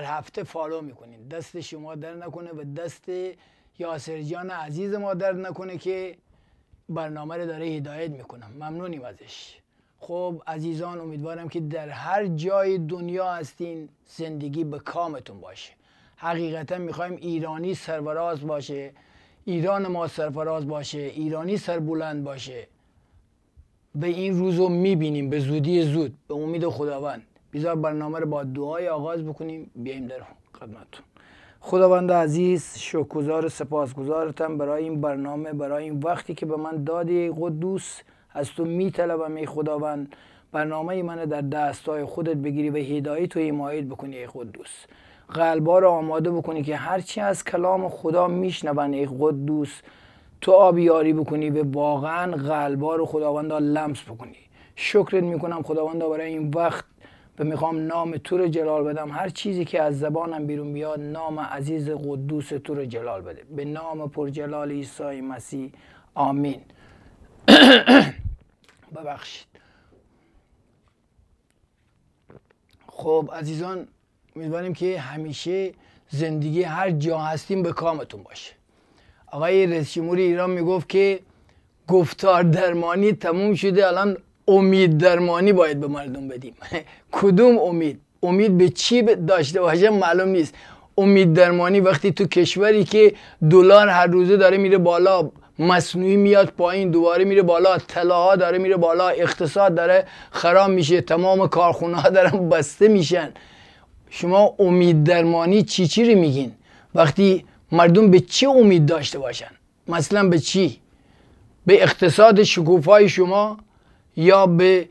هر هفته فالو میکنین دست شما در نکنه و دست یاسر جان عزیز ما درد نکنه که برنامه رو داره هدایت میکنم ممنونیم ازش خب عزیزان امیدوارم که در هر جای دنیا هستین زندگی به کامتون باشه حقیقتا میخوایم ایرانی سرفراز باشه ایران ما سرفراز باشه ایرانی سربلند باشه به این روزو میبینیم به زودی زود به امید خداوند بیزار برنامه رو با دعای آغاز بکنیم بیایم در خدمتتون خداوند عزیز شکرگزار سپاسگزارتم برای این برنامه برای این وقتی که به من دادی قدوس از تو میطلبم ای خداوند برنامه من در دستای خودت بگیری و هدایت و حمایت بکنی ای قدوس قلبا رو آماده بکنی که هرچی از کلام خدا میشنون ای قدوس تو آبیاری بکنی و واقعا قلبا رو خداوند لمس بکنی شکرت میکنم خداوند برای این وقت و میخوام نام تو رو جلال بدم هر چیزی که از زبانم بیرون بیاد نام عزیز قدوس تو رو جلال بده به نام پرجلال عیسی مسیح آمین ببخشید خب عزیزان امیدواریم که همیشه زندگی هر جا هستیم به کامتون باشه آقای رئیس جمهور ایران میگفت که گفتار درمانی تموم شده الان امید درمانی باید به مردم بدیم کدوم امید امید به چی داشته باشه معلوم نیست امید درمانی وقتی تو کشوری که دلار هر روزه داره میره بالا مصنوعی میاد پایین دوباره میره بالا طلاها داره میره بالا اقتصاد داره خراب میشه تمام کارخونه ها دارن بسته میشن شما امید درمانی چی چی رو میگین وقتی مردم به چی امید داشته باشن مثلا به چی به اقتصاد شکوفای شما یا به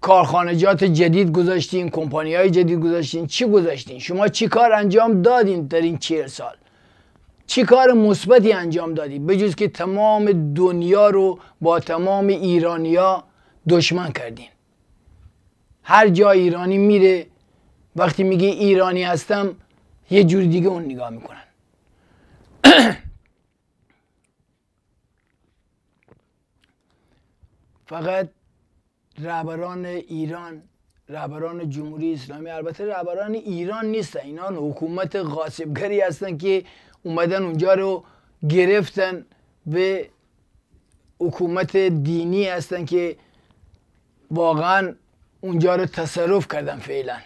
کارخانجات جدید گذاشتین کمپانی های جدید گذاشتین چی گذاشتین شما چی کار انجام دادین در این چهل سال چی کار مثبتی انجام دادی بجز که تمام دنیا رو با تمام ایرانیا دشمن کردین هر جا ایرانی میره وقتی میگه ایرانی هستم یه جور دیگه اون نگاه میکنن فقط رهبران ایران رهبران جمهوری اسلامی البته رهبران ایران نیستن اینا حکومت غاصبگری هستن که اومدن اونجا رو گرفتن به حکومت دینی هستن که واقعا اونجا رو تصرف کردن فعلا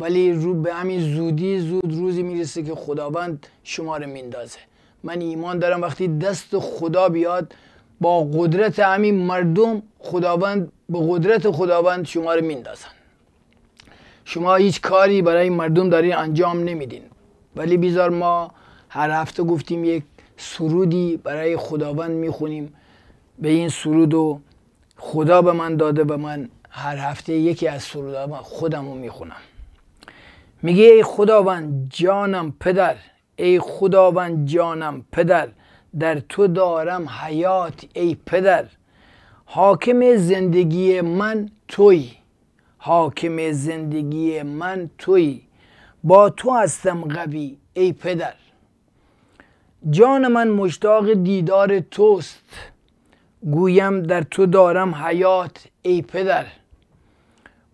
ولی رو به همین زودی زود روزی میرسه که خداوند شما رو میندازه من ایمان دارم وقتی دست خدا بیاد با قدرت همین مردم خداوند به قدرت خداوند شما رو میندازن شما هیچ کاری برای مردم دارین انجام نمیدین ولی بیزار ما هر هفته گفتیم یک سرودی برای خداوند میخونیم به این سرود و خدا به من داده به من هر هفته یکی از سرودا من خودم رو میخونم میگه ای خداوند جانم پدر ای خداوند جانم پدر در تو دارم حیات ای پدر حاکم زندگی من توی حاکم زندگی من توی با تو هستم قوی ای پدر جان من مشتاق دیدار توست گویم در تو دارم حیات ای پدر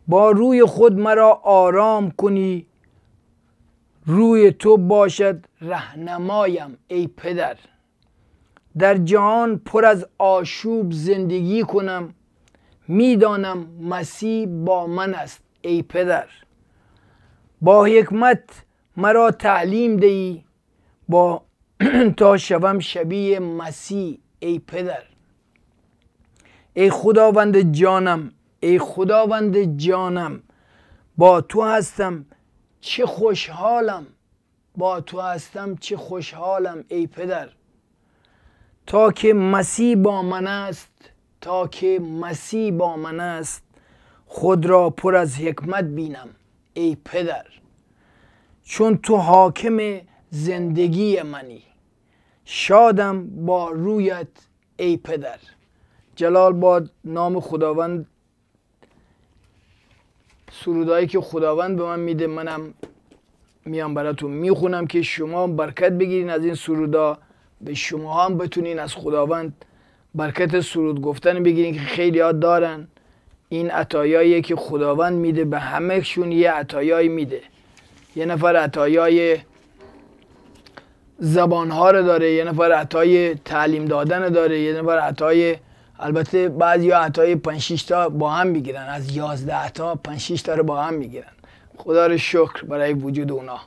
با روی خود مرا آرام کنی روی تو باشد رهنمایم ای پدر در جهان پر از آشوب زندگی کنم میدانم مسیح با من است ای پدر با حکمت مرا تعلیم دهی با تا شوم شبیه مسیح ای پدر ای خداوند جانم ای خداوند جانم با تو هستم چه خوشحالم با تو هستم چه خوشحالم ای پدر تا که مسی با من است تا که مسیح با من است خود را پر از حکمت بینم ای پدر چون تو حاکم زندگی منی شادم با رویت ای پدر جلال باد نام خداوند سرودایی که خداوند به من میده منم میام براتون میخونم که شما برکت بگیرین از این سرودا به شما هم بتونین از خداوند برکت سرود گفتن بگیرین که خیلی ها دارن این عطایایی که خداوند میده به همهشون یه عطایایی میده یه نفر عطایای زبان ها رو داره یه نفر عطای تعلیم دادن داره یه نفر عطای البته بعضی ها عطای 5 تا با هم میگیرن از یازده عطا 5 رو با هم میگیرن خدا رو شکر برای وجود اونا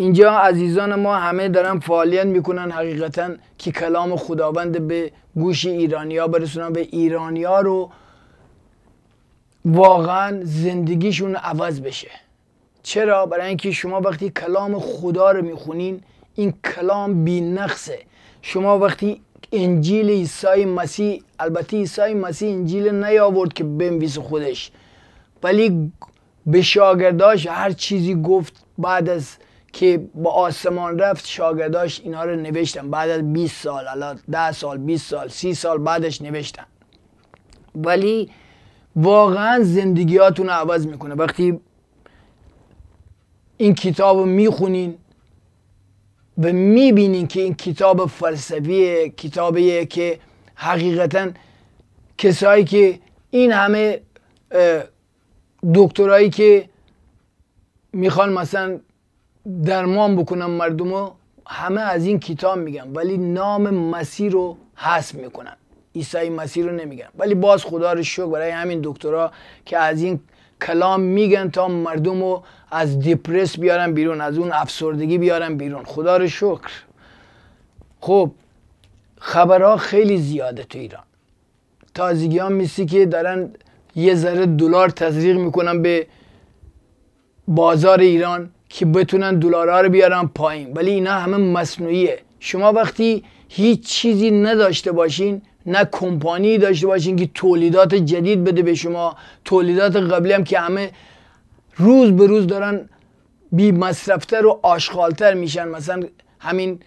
اینجا عزیزان ما همه دارن فعالیت میکنن حقیقتا که کلام خداوند به گوش ایرانیا برسونن به ایرانیا رو واقعا زندگیشون عوض بشه چرا برای اینکه شما وقتی کلام خدا رو میخونین این کلام بی نقصه شما وقتی انجیل عیسی مسیح البته عیسی مسیح انجیل نیاورد که بنویس خودش ولی به شاگرداش هر چیزی گفت بعد از که با آسمان رفت شاگرداش اینا رو نوشتن بعد از 20 سال حالا 10 سال 20 سال 30 سال بعدش نوشتن ولی واقعا زندگیاتون رو عوض میکنه وقتی این کتاب رو میخونین و میبینین که این کتاب فلسفیه کتابیه که حقیقتا کسایی که این همه دکترایی که میخوان مثلا درمان بکنن مردم همه از این کتاب میگن ولی نام مسیر رو حس میکنن عیسی مسیر رو نمیگن ولی باز خدا رو شکر برای همین دکترها که از این کلام میگن تا مردم رو از دیپرس بیارن بیرون از اون افسردگی بیارن بیرون خدا رو شکر خب خبرها خیلی زیاده تو ایران تازگی ها میسی که دارن یه ذره دلار تزریق میکنن به بازار ایران که بتونن دلارها رو بیارن پایین ولی اینا همه مصنوعیه شما وقتی هیچ چیزی نداشته باشین نه کمپانی داشته باشین که تولیدات جدید بده به شما تولیدات قبلی هم که همه روز به روز دارن بی مصرفتر و آشغالتر میشن مثلا همین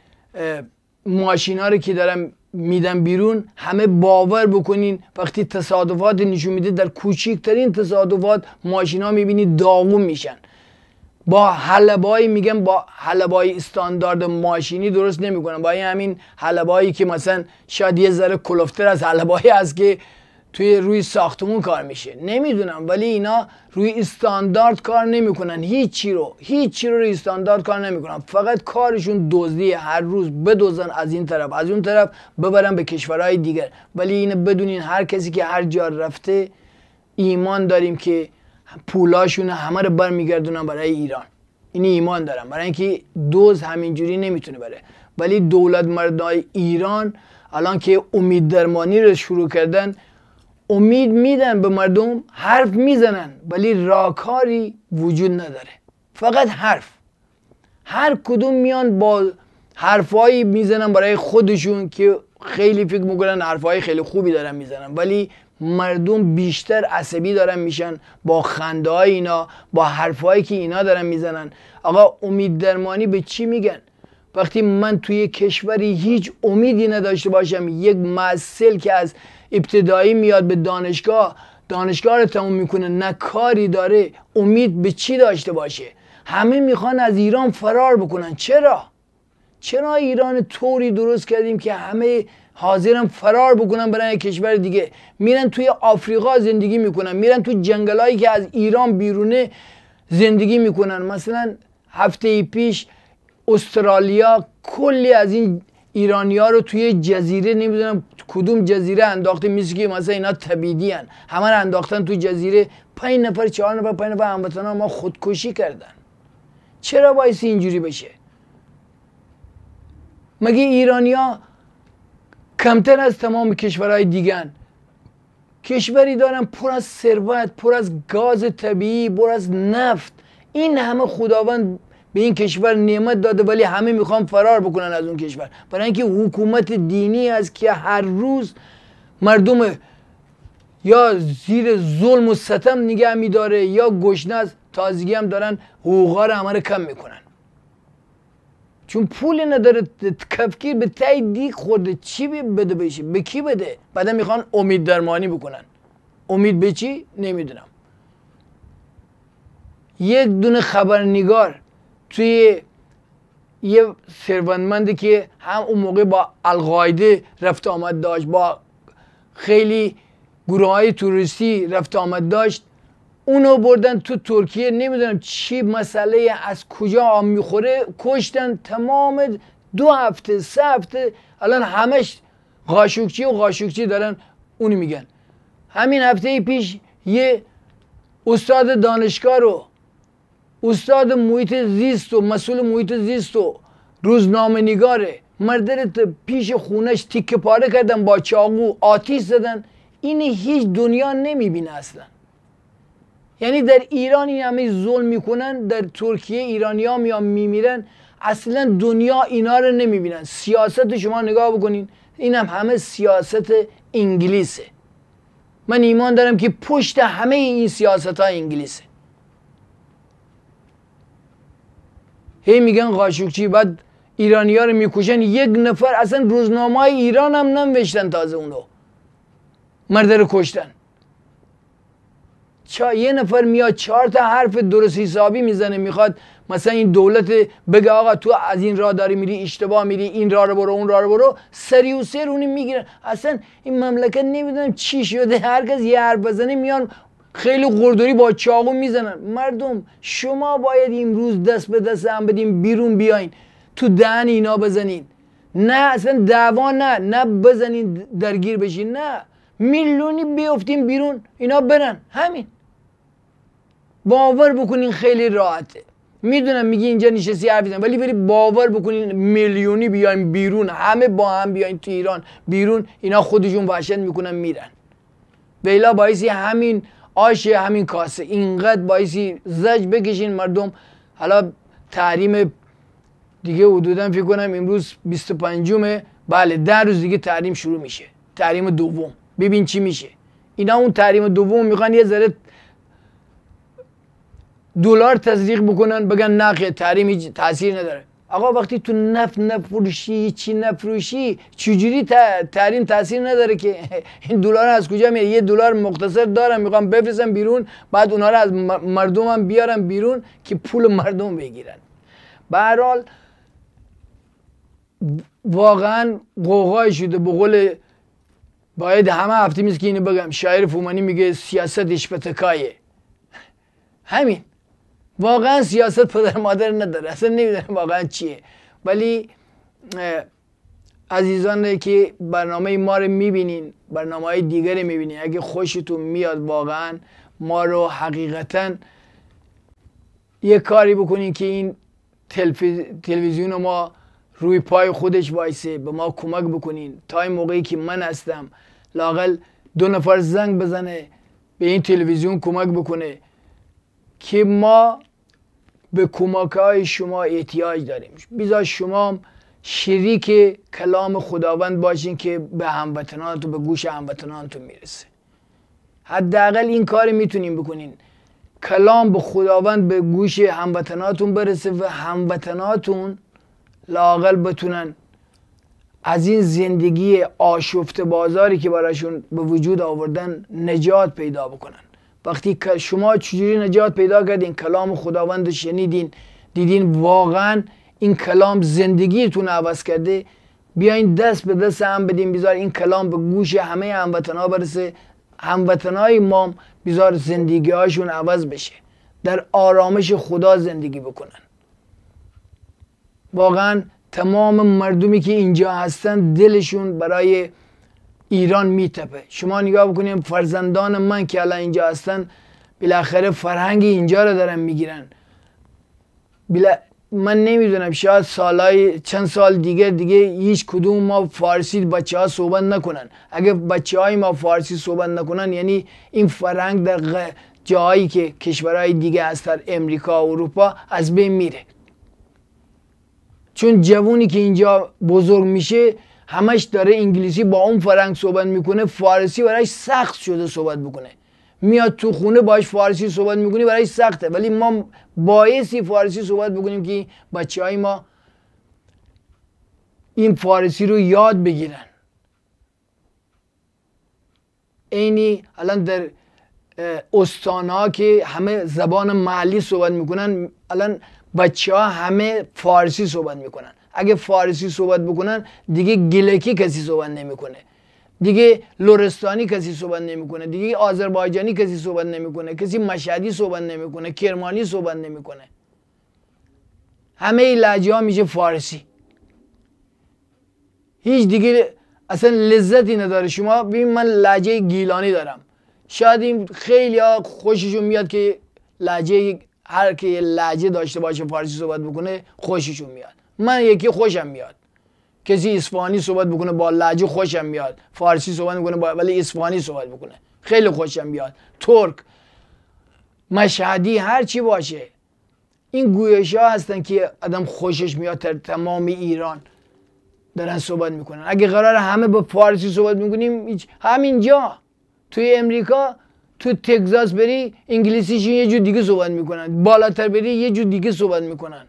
ماشینا رو که دارم میدن بیرون همه باور بکنین وقتی تصادفات نشون میده در کوچکترین تصادفات ماشینا میبینید داغون میشن با حلبایی میگم با حلبایی استاندارد ماشینی درست نمیکنن با این همین حلبایی که مثلا شاید یه ذره کلفتر از حلبایی است که توی روی ساختمون کار میشه نمیدونم ولی اینا روی استاندارد کار نمیکنن هیچی رو هیچی رو روی استاندارد کار نمیکنن فقط کارشون دزدی هر روز بدوزن از این طرف از اون طرف ببرن به کشورهای دیگر ولی اینا بدونین هر کسی که هر جا رفته ایمان داریم که پولاشون همه رو برمیگردونن برای ایران این ایمان دارم برای اینکه دوز همینجوری نمیتونه بره ولی دولت مردای ایران الان که امید درمانی رو شروع کردن امید میدن به مردم حرف میزنن ولی راکاری وجود نداره فقط حرف هر کدوم میان با حرفایی میزنن برای خودشون که خیلی فکر میکنن حرفهای خیلی خوبی دارن میزنن ولی مردم بیشتر عصبی دارن میشن با خنده های اینا با حرفهایی که اینا دارن میزنن آقا امید درمانی به چی میگن وقتی من توی کشوری هیچ امیدی نداشته باشم یک معسل که از ابتدایی میاد به دانشگاه دانشگاه رو تموم میکنه نه کاری داره امید به چی داشته باشه همه میخوان از ایران فرار بکنن چرا؟ چرا ایران طوری درست کردیم که همه حاضرم فرار بکنن برن کشور دیگه میرن توی آفریقا زندگی میکنن میرن تو جنگلایی که از ایران بیرونه زندگی میکنن مثلا هفته پیش استرالیا کلی از این ایرانی ها رو توی جزیره نمیدونم کدوم جزیره انداخته میسی که مثلا اینا تبیدی هن همه رو انداختن توی جزیره پنج نفر چهار نفر پنج نفر هموطن ما خودکشی کردن چرا باعث اینجوری بشه مگه ایرانیا کمتر از تمام کشورهای دیگر کشوری دارن پر از ثروت پر از گاز طبیعی پر از نفت این همه خداوند به این کشور نعمت داده ولی همه میخوان فرار بکنن از اون کشور برای اینکه حکومت دینی از که هر روز مردم یا زیر ظلم و ستم نگه میداره یا گشنه از تازگی هم دارن حقوقها رو همه کم میکنن چون پول نداره کفگیر به تای دیگ خورده چی بده بشه به کی بده بعدا میخوان امید درمانی بکنن امید به چی نمیدونم یک دونه خبرنگار توی یه ثروتمندی که هم اون موقع با القاعده رفت آمد داشت با خیلی گروه های توریستی رفت آمد داشت اونو بردن تو ترکیه نمیدونم چی مسئله از کجا آم میخوره کشتن تمام دو هفته سه هفته الان همش قاشوکچی و قاشوکچی دارن اونو میگن همین هفته پیش یه استاد دانشگاه رو استاد محیط زیست و مسئول محیط زیست و روزنامه نگاره مردرت پیش خونش تیک پاره کردن با چاقو آتیش زدن این هیچ دنیا نمیبینه اصلا یعنی در ایران این همه ظلم میکنن در ترکیه ایرانی ها میان میمیرن اصلا دنیا اینا رو نمیبینن سیاست شما نگاه بکنین این هم همه سیاست انگلیسه من ایمان دارم که پشت همه این سیاست ها انگلیسه هی میگن قاشقچی بعد ایرانی ها رو میکشن یک نفر اصلا روزنامه ایران هم ننوشتن تازه اونو مرده رو کشتن یه نفر میاد چهار تا حرف درست حسابی میزنه میخواد مثلا این دولت بگه آقا تو از این راه داری میری اشتباه میری این راه رو برو اون راه رو برو سری و سر اونی میگیرن اصلا این مملکت نمیدونم چی شده هرکس یه حرف بزنه میان خیلی قردوری با چاقو میزنن مردم شما باید امروز دست به دست هم بدیم بیرون بیاین تو دهن اینا بزنین نه اصلا دعوا نه نه بزنین درگیر بشین نه میلیونی بیفتیم بیرون اینا برن همین باور بکنین خیلی راحته میدونم میگی اینجا نشستی حرف ولی بری باور بکنین میلیونی بیایم بیرون همه با هم بیاین تو ایران بیرون اینا خودشون وحشت میکنن میرن ویلا باعثی همین آش همین کاسه اینقدر باعثی زج بکشین مردم حالا تحریم دیگه حدودا فکر کنم امروز 25 بله در روز دیگه تحریم شروع میشه تحریم دوم ببین چی میشه اینا اون تحریم دوم میخوان یه ذره دلار تزریق بکنن بگن نقه تحریم هیچ تاثیر نداره آقا وقتی تو نفت نفروشی چی نفروشی چجوری تحریم تاثیر نداره که این دلار از کجا میاد یه دلار مختصر دارم میخوام بفرستم بیرون بعد اونها رو از مردمم بیارم بیرون که پول مردم بگیرن به هر حال واقعا قوقای شده به قول باید همه هفته میز که اینو بگم شاعر فومانی میگه سیاست اشپتکایه همین واقعا سیاست پدر مادر نداره اصلا نمیدونه واقعا چیه ولی عزیزان که برنامه ما رو میبینین برنامه های دیگر رو میبینین اگه خوشتون میاد واقعا ما رو حقیقتا یه کاری بکنین که این تلویزیون ما روی پای خودش وایسه به ما کمک بکنین تا این موقعی که من هستم لاقل دو نفر زنگ بزنه به این تلویزیون کمک بکنه که ما به کمک های شما احتیاج داریم بیزا شما شریک کلام خداوند باشین که به هموطنانتون به گوش هموطنانتون میرسه حداقل این کار میتونین بکنین کلام به خداوند به گوش هموطناتون برسه و هموطناتون لاقل بتونن از این زندگی آشفت بازاری که براشون به وجود آوردن نجات پیدا بکنن وقتی شما چجوری نجات پیدا کردین کلام خداوند شنیدین دیدین واقعا این کلام زندگیتون عوض کرده بیاین دست به دست هم بدیم بذار این کلام به گوش همه هموطنا برسه هموطنای ما بیزار زندگی هاشون عوض بشه در آرامش خدا زندگی بکنن واقعا تمام مردمی که اینجا هستن دلشون برای ایران میتپه شما نگاه بکنیم فرزندان من که الان اینجا هستن بالاخره فرهنگ اینجا رو دارن میگیرن بلا من نمیدونم شاید سالای چند سال دیگه دیگه هیچ کدوم ما فارسی بچه ها صحبت نکنن اگه بچه های ما فارسی صحبت نکنن یعنی این فرهنگ در جایی که کشورهای دیگه از در امریکا و اروپا از بین میره چون جوونی که اینجا بزرگ میشه همش داره انگلیسی با اون فرنگ صحبت میکنه فارسی براش سخت شده صحبت بکنه میاد تو خونه باش فارسی صحبت میکنی برایش سخته ولی ما باعثی فارسی صحبت بکنیم که بچه های ما این فارسی رو یاد بگیرن اینی الان در ها که همه زبان محلی صحبت میکنن الان بچه ها همه فارسی صحبت میکنن اگه فارسی صحبت بکنن دیگه گلکی کسی صحبت نمیکنه دیگه لورستانی کسی صحبت نمیکنه دیگه آذربایجانی کسی صحبت نمیکنه کسی مشهدی صحبت نمیکنه کرمانی صحبت نمیکنه همه لهجه ها میشه فارسی هیچ دیگه اصلا لذتی نداره شما ببین من لهجه گیلانی دارم شاید این خیلی ها خوششون میاد که لهجه هر که لهجه داشته باشه فارسی صحبت بکنه خوششون میاد من یکی خوشم میاد کسی اسفانی صحبت بکنه با لعجی خوشم میاد فارسی صحبت میکنه با ولی اسفانی صحبت بکنه خیلی خوشم میاد ترک مشهدی هر چی باشه این گویش ها هستن که آدم خوشش میاد تر تمام ایران دارن صحبت میکنن اگه قرار همه با فارسی صحبت میکنیم همینجا توی امریکا تو تگزاس بری انگلیسیشون یه جور دیگه صحبت میکنن بالاتر بری یه جور دیگه صحبت میکنن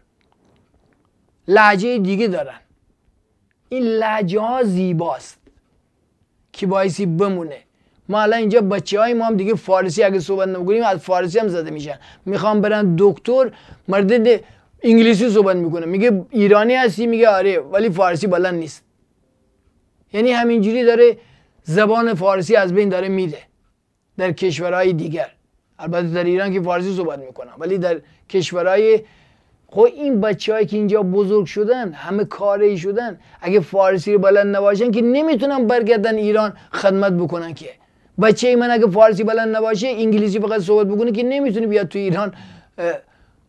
لحجه دیگه دارن این لحجه ها زیباست که بایسی بمونه ما الان اینجا بچه های ما هم دیگه فارسی اگه صحبت نمیکنیم از فارسی هم زده میشن میخوام برن دکتر مرد انگلیسی صحبت میکنه میگه ایرانی هستی میگه آره ولی فارسی بلند نیست یعنی همینجوری داره زبان فارسی از بین داره میده در کشورهای دیگر البته در ایران که فارسی صحبت میکنم ولی در کشورهای خب این بچههایی که اینجا بزرگ شدن همه کاری شدن اگه فارسی رو بلند نباشن که نمیتونن برگردن ایران خدمت بکنن که بچه ای من اگه فارسی بلند نباشه انگلیسی فقط صحبت بکنه که نمیتونه بیاد تو ایران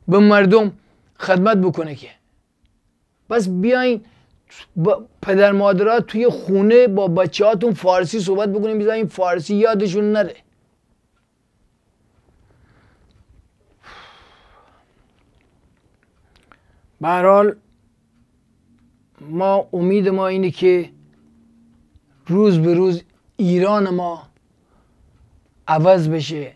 به مردم خدمت بکنه که پس بیاین پدر مادرها توی خونه با هاتون فارسی صحبت بکنیم بذارین فارسی یادشون نره به ما امید ما اینه که روز به روز ایران ما عوض بشه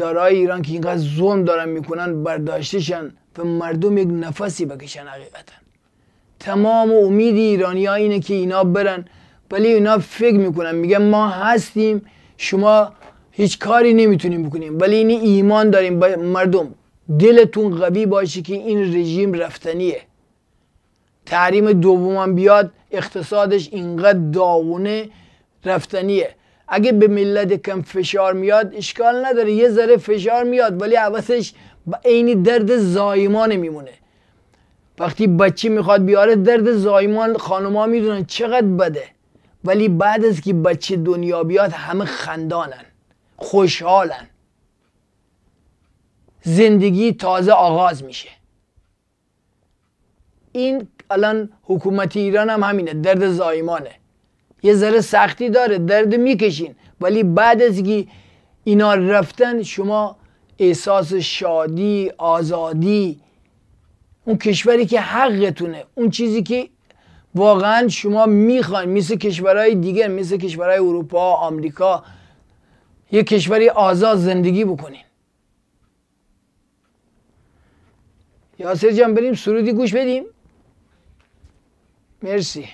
های ایران که اینقدر ظلم دارن میکنن برداشتشن و مردم یک نفسی بکشن حقیقتا تمام امید ایرانی ها اینه که اینا برن ولی اینا فکر میکنن میگن ما هستیم شما هیچ کاری نمیتونیم بکنیم ولی این ایمان داریم مردم دلتون قوی باشه که این رژیم رفتنیه تحریم دومم بیاد اقتصادش اینقدر داغونه رفتنیه اگه به ملت کم فشار میاد اشکال نداره یه ذره فشار میاد ولی عوضش عین درد زایمان میمونه وقتی بچه میخواد بیاره درد زایمان خانوما میدونن چقدر بده ولی بعد از که بچه دنیا بیاد همه خندانن خوشحالن زندگی تازه آغاز میشه این الان حکومت ایران هم همینه درد زایمانه یه ذره سختی داره درد میکشین ولی بعد از که اینا رفتن شما احساس شادی آزادی اون کشوری که حقتونه اون چیزی که واقعا شما میخواین مثل کشورهای دیگر مثل کشورهای اروپا آمریکا یه کشوری آزاد زندگی بکنین یاسر جان بریم سرودی گوش بدیم مرسی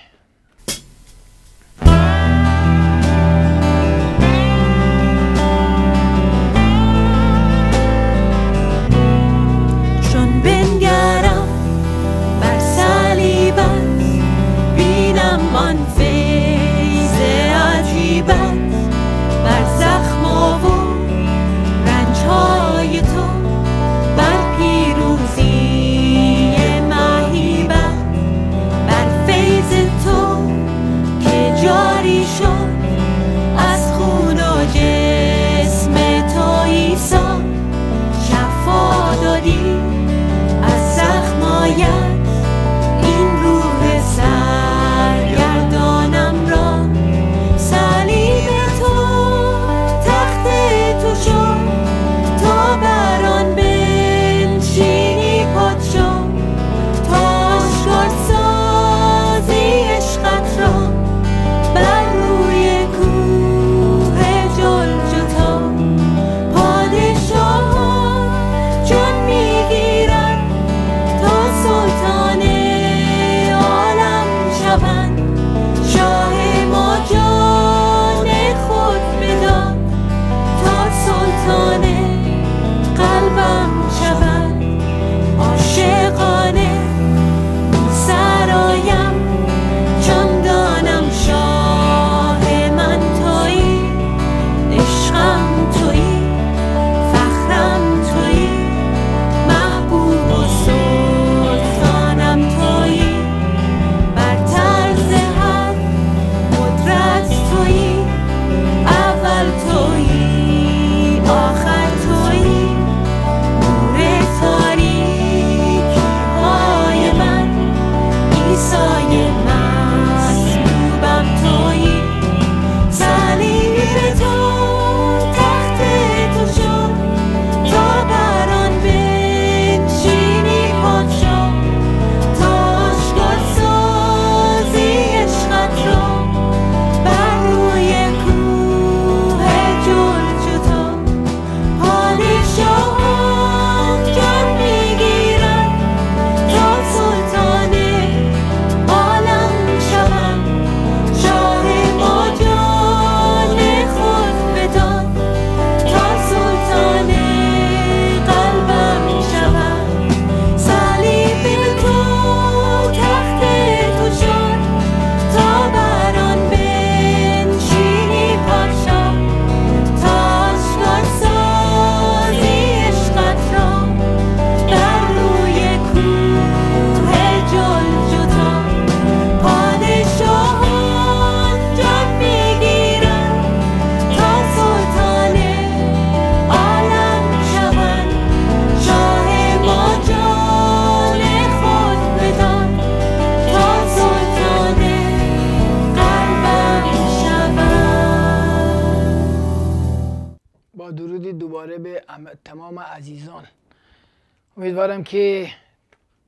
که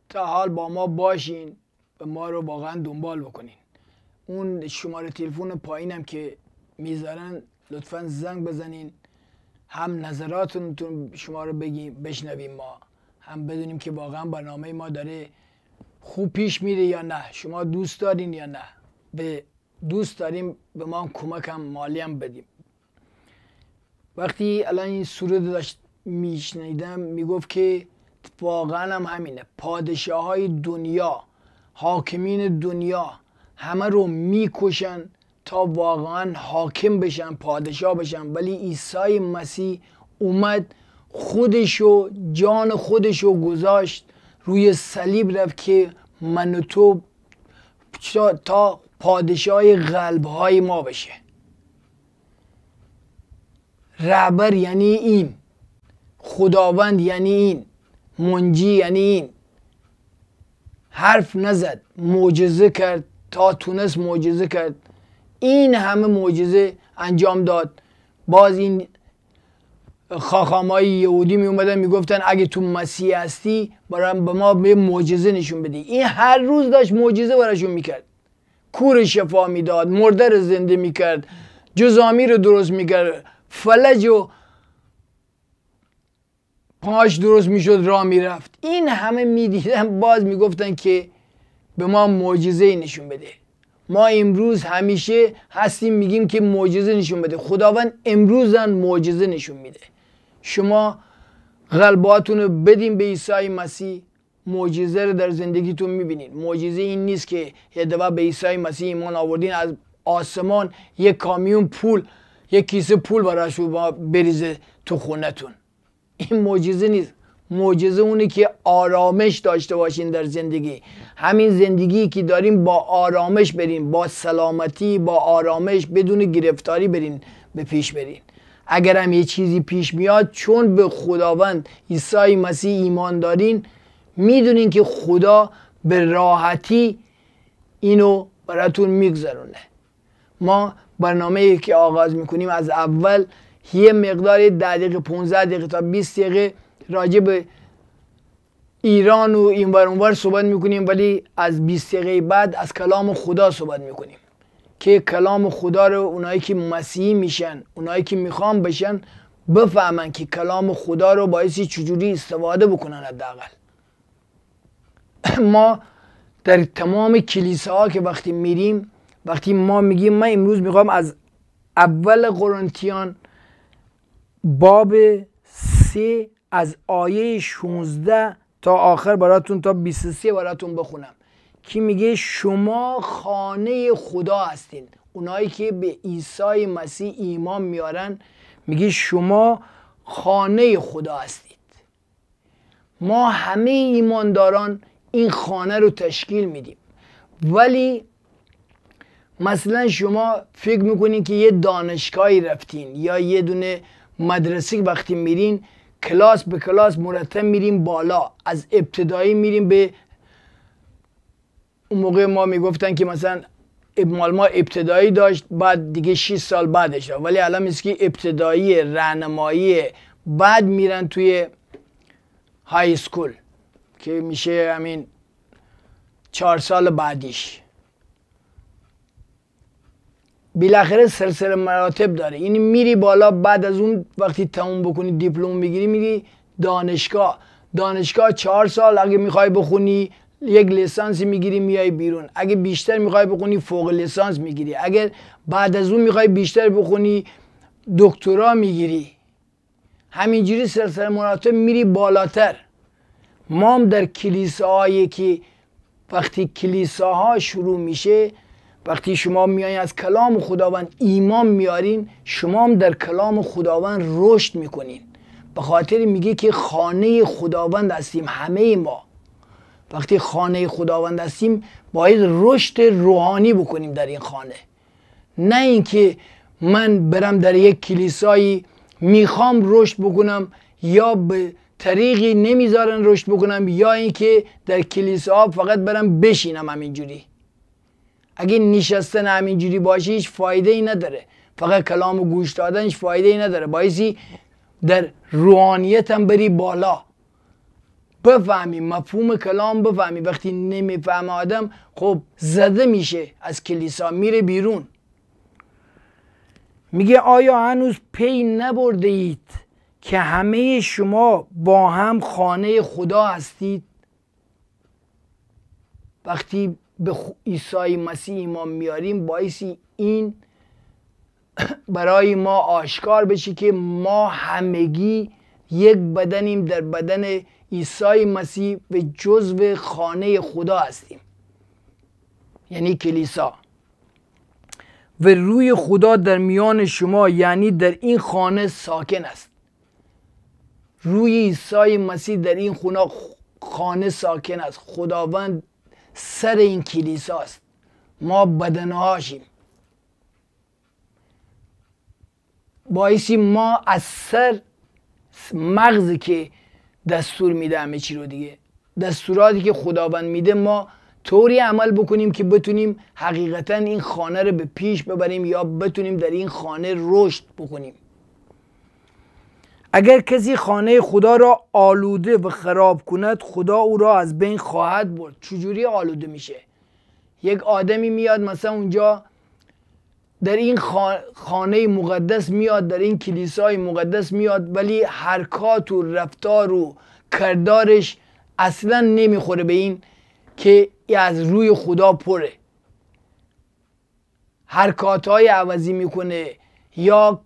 تا حال با ما باشین و ما رو واقعا دنبال بکنین اون شماره تلفن پایینم که میذارن لطفا زنگ بزنین هم نظراتتون شما رو بگیم بشنویم ما هم بدونیم که واقعا برنامه ما داره خوب پیش میره یا نه شما دوست دارین یا نه به دوست داریم به ما کمکم کمک مالی هم بدیم وقتی الان این سرود داشت میشنیدم میگفت که واقعا هم همینه پادشاه های دنیا حاکمین دنیا همه رو میکشن تا واقعا حاکم بشن پادشاه بشن ولی عیسی مسیح اومد خودشو جان خودشو گذاشت روی صلیب رفت که من و تو تا پادشاه قلب های ما بشه رهبر یعنی این خداوند یعنی این منجی یعنی این حرف نزد معجزه کرد تا تونست معجزه کرد این همه معجزه انجام داد باز این خاخامای یهودی می اومدن میگفتن اگه تو مسیح هستی برام به ما به معجزه نشون بدی این هر روز داشت معجزه براشون میکرد کور شفا میداد مرده رو زنده میکرد جزامی رو درست میکرد فلج و پاش درست میشد را میرفت این همه میدیدن باز میگفتن که به ما معجزه نشون بده ما امروز همیشه هستیم میگیم که معجزه نشون بده خداوند هم معجزه نشون میده شما قلباتون رو بدین به عیسی مسیح معجزه رو در زندگیتون میبینید معجزه این نیست که یه دفعه به عیسی مسیح ایمان آوردین از آسمان یک کامیون پول یک کیسه پول براش بریزه تو خونتون این معجزه نیست معجزه اونه که آرامش داشته باشین در زندگی همین زندگی که داریم با آرامش برین با سلامتی با آرامش بدون گرفتاری برین به پیش برین اگر هم یه چیزی پیش میاد چون به خداوند عیسی مسیح ایمان دارین میدونین که خدا به راحتی اینو براتون میگذرونه ما برنامه که آغاز میکنیم از اول یه مقدار 10 دقیقه 15 دقیقه تا 20 دقیقه راجع به ایران و این بار اونور صحبت میکنیم ولی از 20 دقیقه بعد از کلام خدا صحبت میکنیم که کلام خدا رو اونایی که مسیحی میشن اونایی که میخوام بشن بفهمن که کلام خدا رو باعثی چجوری استفاده بکنن حداقل ما در تمام کلیساها که وقتی میریم وقتی ما میگیم من امروز میخوام از اول قرنتیان باب سه از آیه 16 تا آخر براتون تا 23 براتون بخونم که میگه شما خانه خدا هستین اونایی که به عیسی مسیح ایمان میارن میگه شما خانه خدا هستید ما همه ایمانداران این خانه رو تشکیل میدیم ولی مثلا شما فکر میکنین که یه دانشگاهی رفتین یا یه دونه مدرسه وقتی میرین کلاس به کلاس مرتب میریم بالا از ابتدایی میریم به اون موقع ما میگفتن که مثلا ما ابتدایی داشت بعد دیگه 6 سال بعدش داشت. ولی الان میست که ابتدایی رهنمایی بعد میرن توی های سکول که میشه همین چهار سال بعدیش بالاخره سلسله مراتب داره یعنی میری بالا بعد از اون وقتی تموم بکنی دیپلم بگیری میری دانشگاه دانشگاه چهار سال اگه میخوای بخونی یک لیسانسی میگیری میای بیرون اگه بیشتر میخوای بخونی فوق لیسانس میگیری اگر بعد از اون میخوای بیشتر بخونی دکترا میگیری همینجوری سلسله مراتب میری بالاتر ما در کلیساهایی که وقتی کلیساها شروع میشه وقتی شما میایین از کلام خداوند ایمان میارین شما هم در کلام خداوند رشد میکنین به خاطر میگه که خانه خداوند هستیم همه ما وقتی خانه خداوند هستیم باید رشد روحانی بکنیم در این خانه نه اینکه من برم در یک کلیسایی میخوام رشد بکنم یا به طریقی نمیذارن رشد بکنم یا اینکه در کلیسا فقط برم بشینم همینجوری اگه نشستن همینجوری باشه هیچ فایده ای نداره فقط کلام و گوش دادن هیچ فایده ای نداره بایزی در روانیت هم بری بالا بفهمی مفهوم کلام بفهمی وقتی نمیفهم آدم خب زده میشه از کلیسا میره بیرون میگه آیا هنوز پی نبرده اید که همه شما با هم خانه خدا هستید وقتی به عیسی مسیح ما میاریم باعثی این برای ما آشکار بشه که ما همگی یک بدنیم در بدن عیسی مسیح و جزو خانه خدا هستیم یعنی کلیسا و روی خدا در میان شما یعنی در این خانه ساکن است روی عیسی مسیح در این خونه خانه ساکن است خداوند سر این کلیساست ما بدنهاشیم باعثی ما از سر مغزی که دستور میده همه چی رو دیگه دستوراتی که خداوند میده ما طوری عمل بکنیم که بتونیم حقیقتا این خانه رو به پیش ببریم یا بتونیم در این خانه رشد بکنیم اگر کسی خانه خدا را آلوده و خراب کند خدا او را از بین خواهد برد چجوری آلوده میشه یک آدمی میاد مثلا اونجا در این خانه مقدس میاد در این کلیسای مقدس میاد ولی حرکات و رفتار و کردارش اصلا نمیخوره به این که از روی خدا پره حرکات های عوضی میکنه یا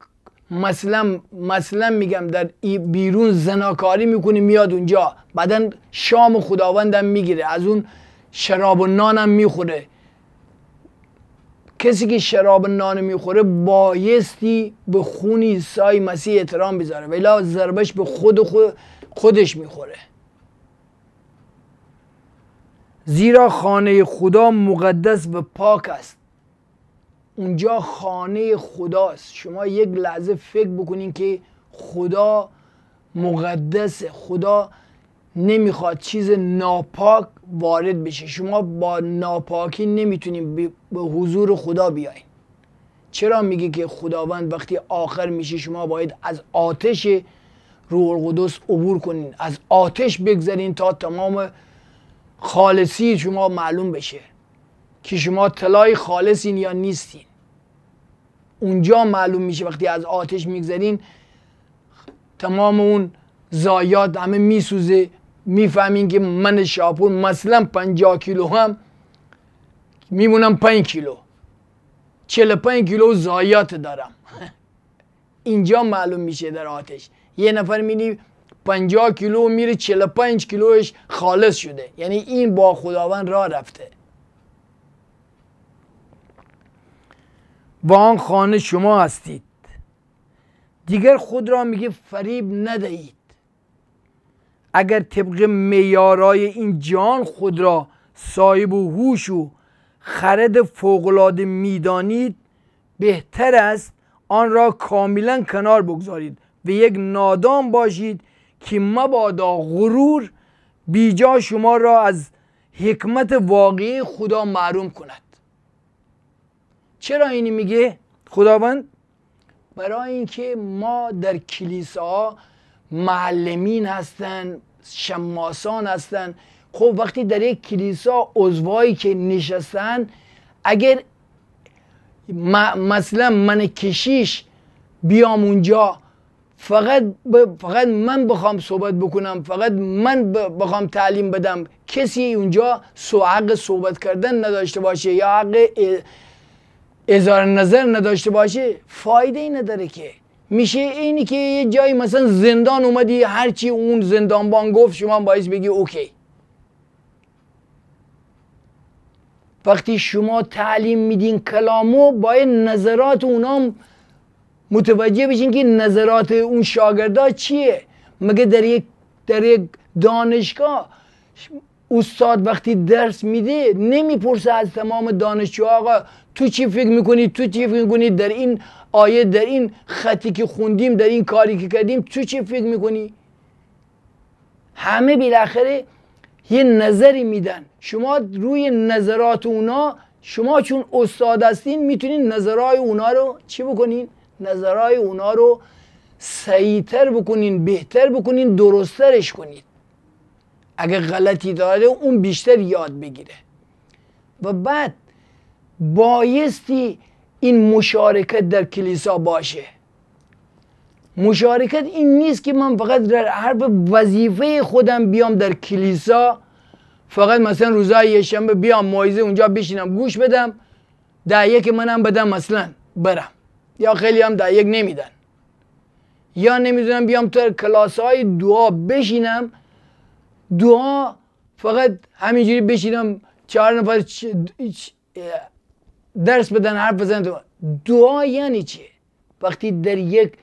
مثلا مثلا میگم در بیرون زناکاری میکنه میاد اونجا بعدا شام خداوندم میگیره از اون شراب و نانم میخوره کسی که شراب و نان میخوره بایستی به خون عیسی مسیح احترام بذاره ولی ضربش به خود, خود خودش میخوره زیرا خانه خدا مقدس و پاک است اونجا خانه خداست شما یک لحظه فکر بکنین که خدا مقدس خدا نمیخواد چیز ناپاک وارد بشه شما با ناپاکی نمیتونیم به حضور خدا بیاین چرا میگه که خداوند وقتی آخر میشه شما باید از آتش روح القدس عبور کنین از آتش بگذارین تا تمام خالصی شما معلوم بشه که شما طلای خالصین یا نیستین اونجا معلوم میشه وقتی از آتش میگذرین تمام اون زایات همه میسوزه میفهمین که من شاپور مثلا 50 کیلو هم میمونم 5 کیلو پنج کیلو زایات دارم اینجا معلوم میشه در آتش یه نفر میری 50 کیلو میره 45 کیلوش خالص شده یعنی این با خداوند را رفته و آن خانه شما هستید دیگر خود را میگه فریب ندهید اگر طبق میارای این جان خود را صاحب و هوش و خرد فوقالعاده میدانید بهتر است آن را کاملا کنار بگذارید و یک نادان باشید که مبادا غرور بیجا شما را از حکمت واقعی خدا معروم کند چرا اینی میگه خداوند برای اینکه ما در کلیسا معلمین هستن شماسان هستن خب وقتی در یک کلیسا عضوایی که نشستن اگر مثلا من کشیش بیام اونجا فقط فقط من بخوام صحبت بکنم فقط من بخوام تعلیم بدم کسی اونجا سو حق صحبت کردن نداشته باشه یا حق ازار نظر نداشته باشه فایده ای نداره که میشه اینی که یه جایی مثلا زندان اومدی هرچی اون زندانبان گفت شما باید بگی اوکی وقتی شما تعلیم میدین کلامو باید نظرات اونام متوجه بشین که نظرات اون شاگردا چیه مگه در یک در یک دانشگاه استاد وقتی درس میده نمیپرسه از تمام دانشجو آقا تو چی فکر میکنی تو چی فکر میکنی در این آیه در این خطی که خوندیم در این کاری که کردیم تو چی فکر میکنی همه بالاخره یه نظری میدن شما روی نظرات اونا شما چون استاد هستین میتونین نظرهای اونا رو چی بکنین نظرهای اونا رو سعیتر بکنین بهتر بکنین درسترش کنین اگه غلطی داره اون بیشتر یاد بگیره و بعد بایستی این مشارکت در کلیسا باشه مشارکت این نیست که من فقط در حرف وظیفه خودم بیام در کلیسا فقط مثلا روزای یه شنبه بیام موعظه اونجا بشینم گوش بدم ده که منم بدم مثلا برم یا خیلی هم یک نمیدن یا نمیدونم بیام تو کلاس های دعا بشینم دعا فقط همینجوری بشینم چهار نفر چ... درس بدن حرف بزنن دعا یعنی چی وقتی در یک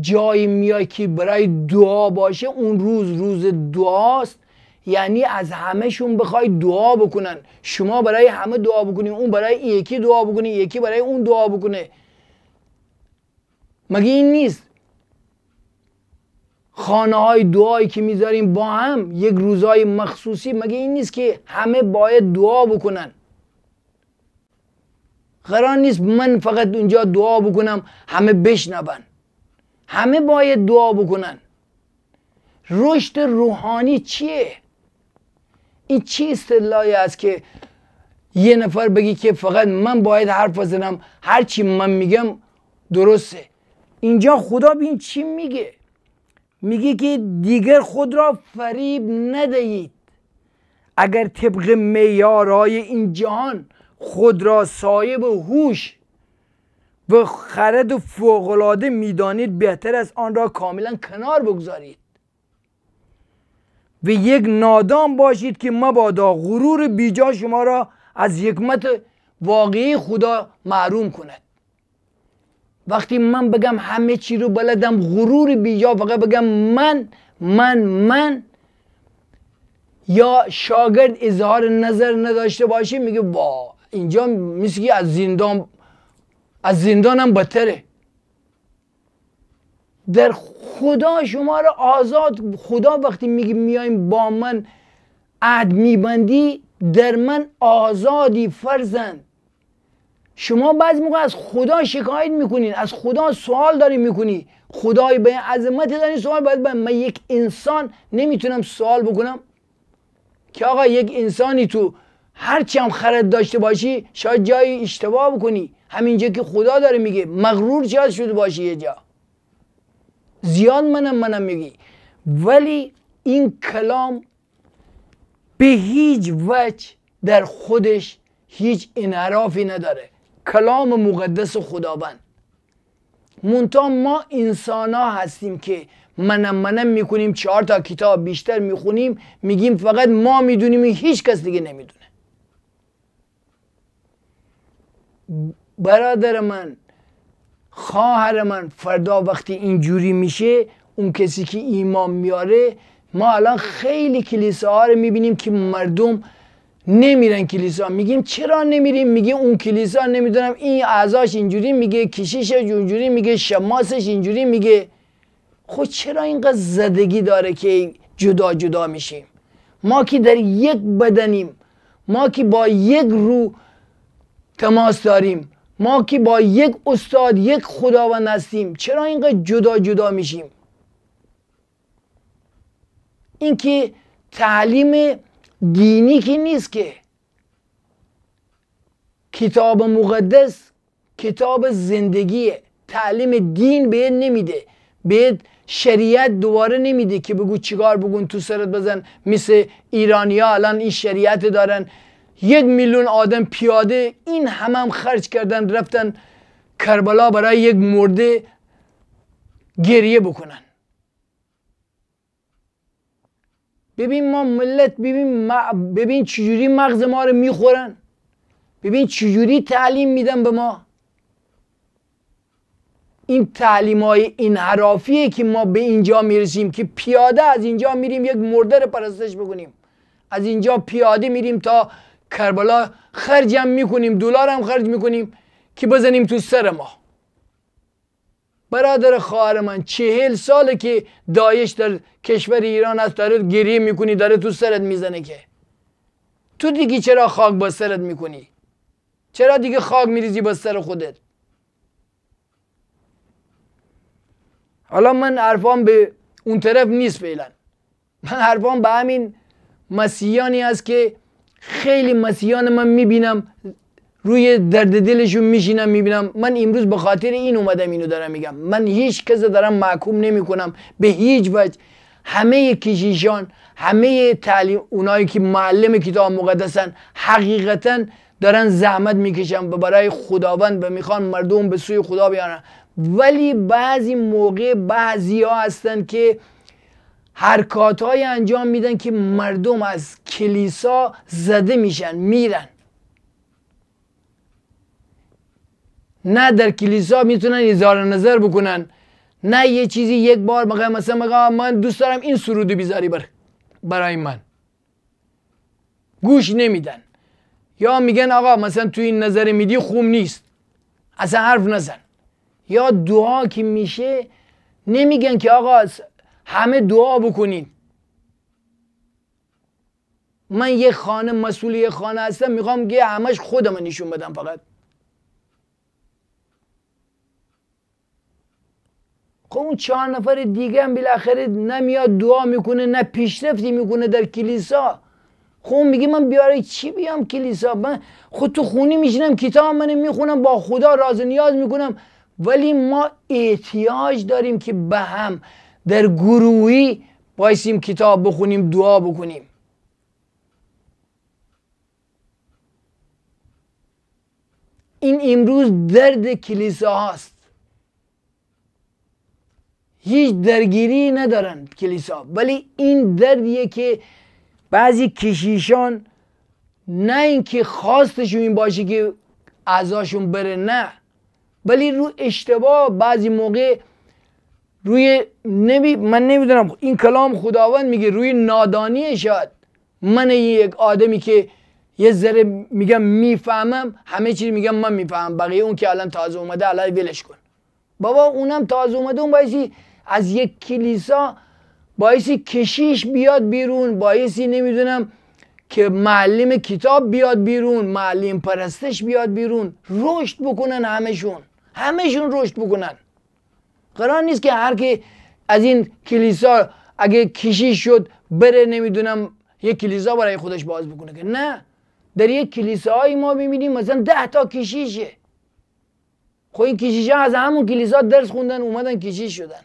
جایی میای که برای دعا باشه اون روز روز دعاست یعنی از همهشون بخوای دعا بکنن شما برای همه دعا بکنی اون برای یکی دعا بکنی یکی برای اون دعا بکنه مگه این نیست خانه های دعایی که میذاریم با هم یک روزای مخصوصی مگه این نیست که همه باید دعا بکنن قرار نیست من فقط اونجا دعا بکنم همه بشنون همه باید دعا بکنن رشد روحانی چیه این چی اصطلاحی است که یه نفر بگی که فقط من باید حرف بزنم هر چی من میگم درسته اینجا خدا بین این چی میگه میگه که دیگر خود را فریب ندهید اگر طبق میارای این جهان خود را صاحب و هوش و خرد و فوقلاده میدانید بهتر از آن را کاملا کنار بگذارید و یک نادام باشید که مبادا غرور بیجا شما را از حکمت واقعی خدا معروم کند وقتی من بگم همه چی رو بلدم غرور بیجا فقط بگم من من من یا شاگرد اظهار نظر نداشته باشه میگه وا اینجا که از زندان از زندان هم بتره در خدا شما را آزاد خدا وقتی میگه میایم با من عهد میبندی در من آزادی فرزند شما بعضی موقع از خدا شکایت میکنین از خدا سوال داری میکنی خدای به عظمت داری سوال باید باید من یک انسان نمیتونم سوال بکنم که آقا یک انسانی تو هرچی هم خرد داشته باشی شاید جایی اشتباه بکنی همینجا که خدا داره میگه مغرور شاید شده باشی یه جا زیاد منم منم میگی ولی این کلام به هیچ وجه در خودش هیچ انعرافی نداره کلام مقدس خداوند منتها ما انسان ها هستیم که منم منم میکنیم چهار تا کتاب بیشتر میخونیم میگیم فقط ما میدونیم هیچ کس دیگه نمیدونه برادر من خواهر من فردا وقتی اینجوری میشه اون کسی که ایمان میاره ما الان خیلی کلیسه ها رو میبینیم که مردم نمیرن کلیسا میگیم چرا نمیریم میگه اون کلیسا نمیدونم این اعضاش اینجوری میگه کشیش اونجوری میگه شماسش اینجوری میگه خب چرا اینقدر زدگی داره که جدا جدا میشیم ما که در یک بدنیم ما که با یک روح تماس داریم ما که با یک استاد یک خداوند هستیم چرا اینقدر جدا جدا میشیم این که تعلیم دینی که نیست که کتاب مقدس کتاب زندگیه تعلیم دین به نمیده به شریعت دوباره نمیده که بگو چیکار بگون تو سرت بزن مثل ایرانیا الان این شریعت دارن یک میلیون آدم پیاده این هم هم خرج کردن رفتن کربلا برای یک مرده گریه بکنن ببین ما ملت ببین, ببین چجوری مغز ما رو میخورن ببین چجوری تعلیم میدن به ما این تعلیم های این حرافیه که ما به اینجا میرسیم که پیاده از اینجا میریم یک مرده رو پرستش بکنیم از اینجا پیاده میریم تا کربلا خرج هم میکنیم دلار هم خرج میکنیم که بزنیم تو سر ما برادر خواهر من چهل ساله که دایش در کشور ایران هست داره گریه میکنی داره تو سرت میزنه که تو دیگه چرا خاک با سرت میکنی چرا دیگه خاک میریزی با سر خودت حالا من حرفام به اون طرف نیست فعلا من حرفام به همین مسیحیانی است که خیلی مسیحان من میبینم روی درد دلشون میشینم میبینم من امروز به خاطر این اومدم اینو دارم میگم من هیچ کس دارم محکوم نمی کنم به هیچ وجه همه کشیشان همه تعلیم اونایی که معلم کتاب مقدسن حقیقتا دارن زحمت میکشن و برای خداوند و میخوان مردم به سوی خدا بیارن ولی بعضی موقع بعضی ها هستن که حرکات های انجام میدن که مردم از کلیسا زده میشن میرن نه در کلیسا میتونن اظهار نظر بکنن نه یه چیزی یک بار مثلا من دوست دارم این سرودو بیزاری بر برای من گوش نمیدن یا میگن آقا مثلا تو این نظر میدی خوب نیست اصلا حرف نزن یا دعا که میشه نمیگن که آقا همه دعا بکنید من یه خانه مسئول یه خانه هستم میخوام که همش خودم نشون بدم فقط خب اون چهار نفر دیگه هم بالاخره نه میاد دعا میکنه نه پیشرفتی میکنه در کلیسا خب میگه من بیاره چی بیام کلیسا من خود تو خونی میشینم کتاب من میخونم با خدا راز نیاز میکنم ولی ما احتیاج داریم که به هم در گروهی بایستیم کتاب بخونیم دعا بکنیم این امروز درد کلیسا هاست هیچ درگیری ندارن کلیسا ولی این دردیه که بعضی کشیشان نه اینکه خواستشون این باشه که اعضاشون بره نه ولی رو اشتباه بعضی موقع روی نمی من نمیدونم این کلام خداوند میگه روی نادانی شاید من یک آدمی که یه ذره میگم میفهمم همه چی میگم من میفهمم بقیه اون که الان تازه اومده علای ولش کن بابا اونم تازه اومده اون بایسی از یک کلیسا باعثی کشیش بیاد بیرون باعثی نمیدونم که معلم کتاب بیاد بیرون معلم پرستش بیاد بیرون رشد بکنن همشون همشون رشد بکنن قرار نیست که هر کی از این کلیسا اگه کشیش شد بره نمیدونم یک کلیسا برای خودش باز بکنه که نه در یک کلیساهایی ما میبینیم مثلا ده تا کشیشه خب این کشیش از همون کلیسا درس خوندن اومدن کشیش شدن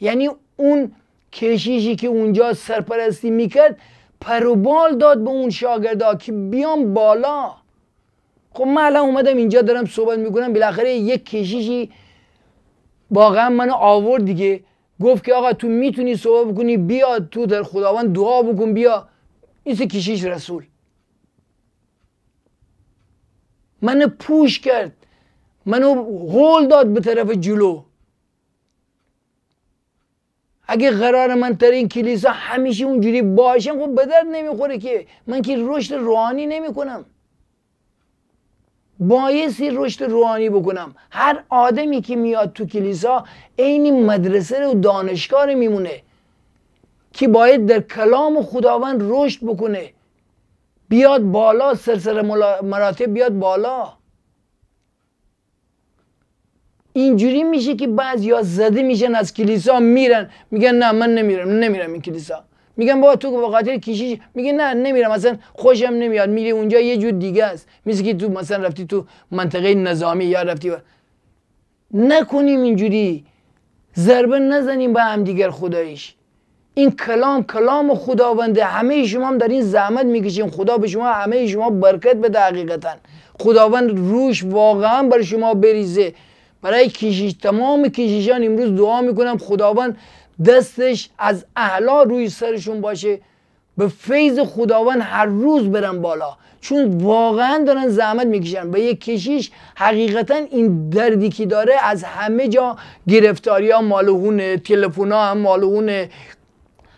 یعنی اون کشیشی که اونجا سرپرستی میکرد پروبال داد به اون شاگردا که بیام بالا خب من الان اومدم اینجا دارم صحبت میکنم بالاخره یک کشیشی واقعا منو آورد دیگه گفت که آقا تو میتونی صحبت بکنی بیا تو در خداوند دعا بکن بیا این کشیش رسول منو پوش کرد منو غول داد به طرف جلو اگه قرار من ترین این کلیسا همیشه اونجوری باشم خب به درد نمیخوره که من که رشد روحانی نمیکنم بایستی رشد روحانی بکنم هر آدمی که میاد تو کلیسا عین مدرسه و دانشگاه میمونه که باید در کلام خداوند رشد بکنه بیاد بالا سرسر مراتب بیاد بالا اینجوری میشه که بعضی ها زده میشن از کلیسا میرن میگن نه من نمیرم نمیرم این کلیسا میگم بابا تو به خاطر کیشیش میگه نه نمیرم مثلا خوشم نمیاد میری اونجا یه جور دیگه است میگه که تو مثلا رفتی تو منطقه نظامی یا رفتی و... نکنیم اینجوری ضربه نزنیم به هم دیگر خدایش این کلام کلام خداونده همه شما هم در این زحمت میکشین خدا به شما همه شما برکت بده حقیقتا خداوند روش واقعا بر شما بریزه برای کشیش تمام کشیشان امروز دعا میکنم خداوند دستش از اهلا روی سرشون باشه به فیض خداوند هر روز برن بالا چون واقعا دارن زحمت میکشن به یک کشیش حقیقتا این دردی که داره از همه جا گرفتاری ها مالهونه تلفن ها هم مالهونه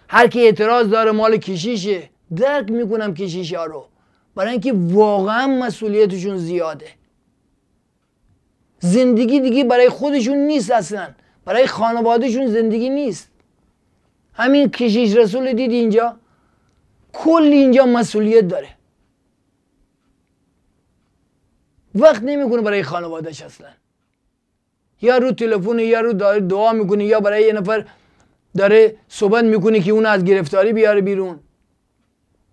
هر کی اعتراض داره مال کشیشه درک میکنم کشیش ها رو برای اینکه واقعا مسئولیتشون زیاده زندگی دیگه برای خودشون نیست اصلا برای خانوادهشون زندگی نیست همین کشیش رسول دید اینجا کل اینجا مسئولیت داره وقت نمیکنه برای خانوادهش اصلا یا رو تلفن یا رو داره دعا میکنه یا برای یه نفر داره صحبت میکنه که اون از گرفتاری بیاره بیرون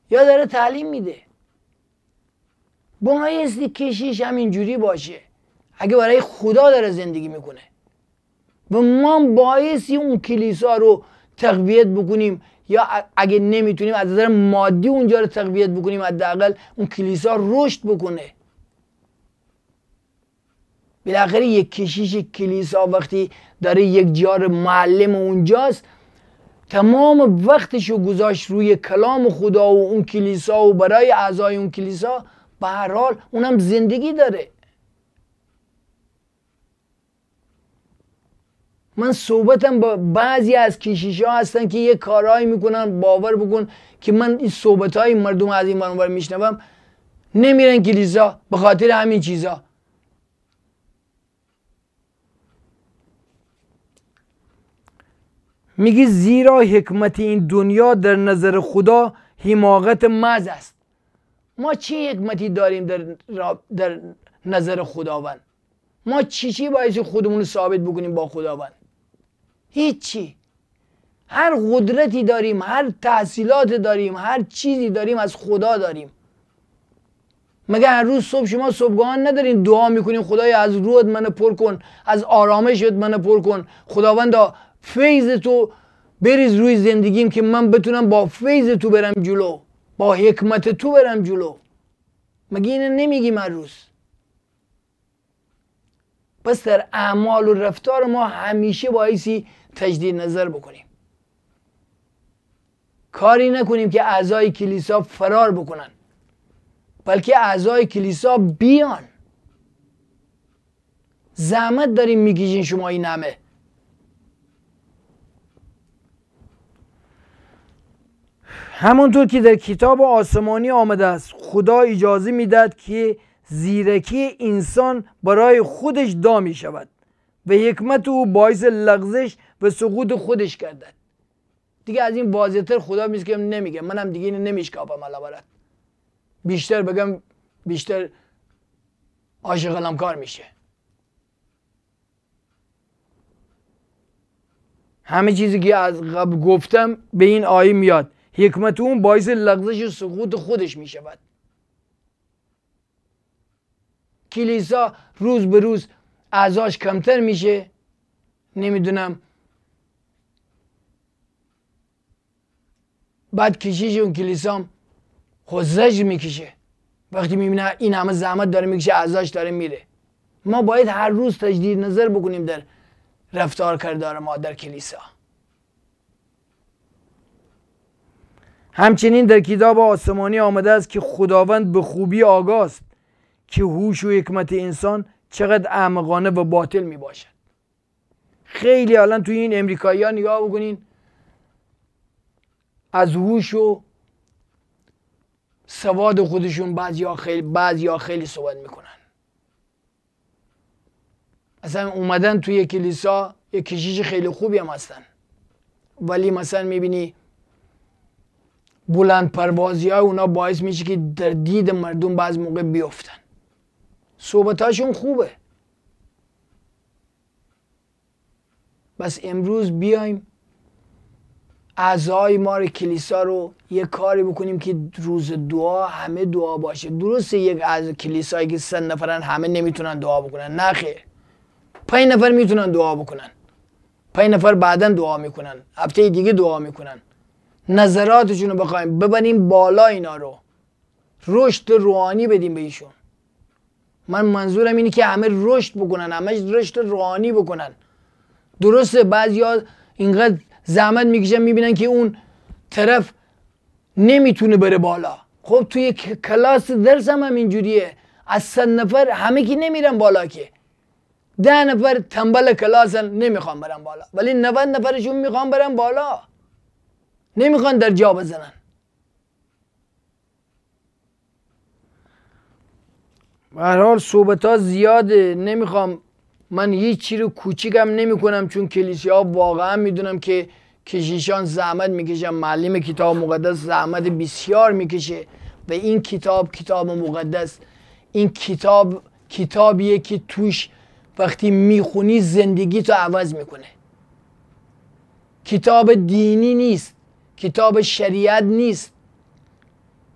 یا داره تعلیم میده بایستی کشیش همینجوری باشه اگه برای خدا داره زندگی میکنه و ما باعثی اون کلیسا رو تقویت بکنیم یا اگه نمیتونیم از نظر مادی اونجا رو تقویت بکنیم حداقل اون کلیسا رشد بکنه بالاخره یک کشیش کلیسا وقتی داره یک جار معلم اونجاست تمام وقتش رو گذاشت روی کلام خدا و اون کلیسا و برای اعضای اون کلیسا به هر حال اونم زندگی داره من صحبتم با بعضی از کشیش ها هستن که یه کارهایی میکنن باور بکن که من این صحبت های مردم از این برانور میشنوم نمیرن کلیسا به خاطر همین چیزا میگی زیرا حکمت این دنیا در نظر خدا حماقت مز است ما چه حکمتی داریم در, در نظر خداوند ما چی چی باعث خودمون رو ثابت بکنیم با خداوند هیچی هر قدرتی داریم هر تحصیلات داریم هر چیزی داریم از خدا داریم مگه هر روز صبح شما صبحگاهان ندارین دعا میکنین خدای از روحت منو پر کن از آرامشت منو پر کن خداوندا فیض تو بریز روی زندگیم که من بتونم با فیض تو برم جلو با حکمت تو برم جلو مگه اینه نمیگیم هر روز پس در اعمال و رفتار ما همیشه بایسی تجدید نظر بکنیم کاری نکنیم که اعضای کلیسا فرار بکنن بلکه اعضای کلیسا بیان زحمت داریم میگیجین شما این همه همونطور که در کتاب آسمانی آمده است خدا اجازه میدهد که زیرکی انسان برای خودش دامی شود و حکمت او باعث لغزش و سقوط خودش کردن دیگه از این واضحتر خدا میگه که نمیگه منم دیگه اینو نمیشکافم الابرد بیشتر بگم بیشتر عاشق کار میشه همه چیزی که از قبل گفتم به این آیه میاد حکمت اون باعث لغزش و سقوط خودش میشود. کلیسا روز به روز اعضاش کمتر میشه نمیدونم بعد کشیش اون کلیسا خوزش میکشه وقتی میبینه این همه زحمت داره میکشه اعضاش داره میره ما باید هر روز تجدید نظر بکنیم در رفتار کردار ما در کلیسا همچنین در کتاب آسمانی آمده است که خداوند به خوبی است که هوش و حکمت انسان چقدر احمقانه و باطل می باشد خیلی الان توی این امریکایی ها نگاه بکنین از هوش و سواد خودشون بعضیا خیلی بعضیا خیلی صحبت میکنن مثلا اومدن توی کلیسا یه کشیش خیلی خوبی هم هستن ولی مثلا میبینی بلند پروازی های اونا باعث میشه که در دید مردم بعض موقع بیفتن هاشون خوبه بس امروز بیایم اعضای ما رو کلیسا رو یه کاری بکنیم که روز دعا همه دعا باشه درسته یک از کلیسایی که سن نفرن همه نمیتونن دعا بکنن نه خیر نفر میتونن دعا بکنن پنج نفر بعدا دعا میکنن هفته دیگه دعا میکنن نظراتشون رو بخوایم ببریم بالا اینا رو رشد روانی بدیم به ایشون من منظورم اینه که همه رشد بکنن همه رشد روانی بکنن درسته بعضی اینقدر زحمت میکشن میبینن که اون طرف نمیتونه بره بالا خب توی کلاس درس هم, هم اینجوریه از صد نفر همه که نمیرن بالا که ده نفر تنبل کلاسن نمیخوان برن بالا ولی 90 نفرشون میخوان برن بالا نمیخوان در جا بزنن به حال صحبت ها زیاده نمیخوام من چی رو کوچیکم نمیکنم چون کلیسی ها واقعا میدونم که کشیشان زحمت میکشن معلم کتاب مقدس زحمت بسیار میکشه و این کتاب کتاب مقدس این کتاب کتابیه که توش وقتی میخونی زندگی تو عوض میکنه کتاب دینی نیست کتاب شریعت نیست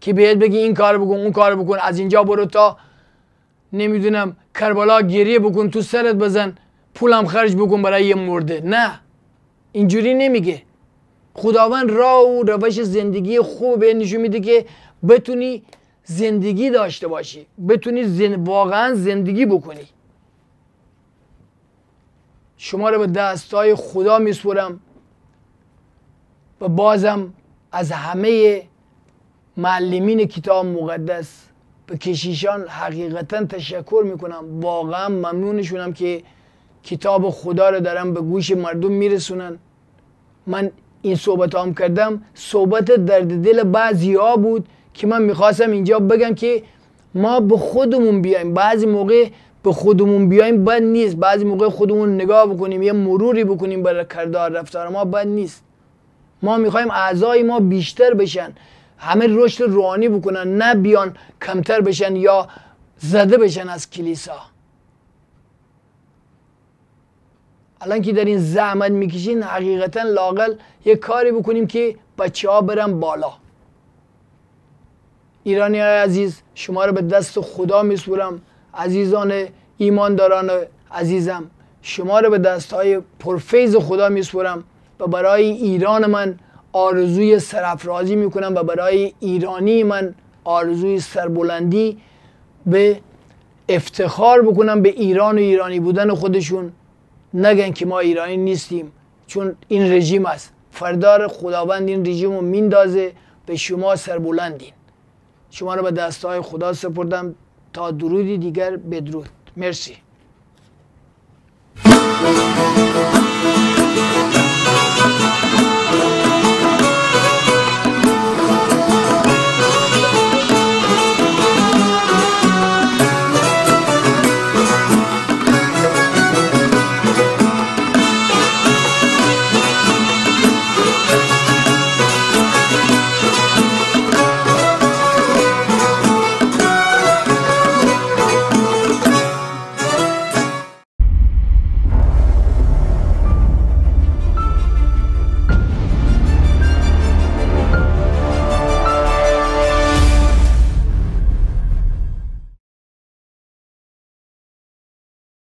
که بهت بگی این کار بکن اون کار بکن از اینجا برو تا نمیدونم کربلا گریه بکن تو سرت بزن پولم خرج بکن برای یه مرده نه اینجوری نمیگه خداوند راه و روش زندگی خوب نشون میده که بتونی زندگی داشته باشی بتونی واقعا زندگی بکنی شما رو به دستای خدا میسپرم و بازم از همه معلمین کتاب مقدس به کشیشان حقیقتا تشکر میکنم واقعا ممنونشونم که کتاب خدا رو دارم به گوش مردم میرسونن من این صحبت هم کردم صحبت درد دل بعضی ها بود که من میخواستم اینجا بگم که ما به خودمون بیایم بعضی موقع به خودمون بیایم بد نیست بعضی موقع خودمون نگاه بکنیم یه مروری بکنیم برای کردار رفتار ما بد نیست ما میخوایم اعضای ما بیشتر بشن همه رشد روحانی بکنن نه بیان کمتر بشن یا زده بشن از کلیسا الان که در این زحمت میکشین حقیقتا لاقل یه کاری بکنیم که بچه ها برن بالا ایرانی های عزیز شما رو به دست خدا میسپرم عزیزان ایمانداران عزیزم شما رو به دست های پرفیض خدا میسپرم و برای ایران من آرزوی سرافرازی میکنم و برای ایرانی من آرزوی سربلندی به افتخار بکنم به ایران و ایرانی بودن خودشون نگن که ما ایرانی نیستیم چون این رژیم است فردار خداوند این رژیم رو میندازه به شما سربلندین شما رو به دستهای خدا سپردم تا درودی دیگر بدرود مرسی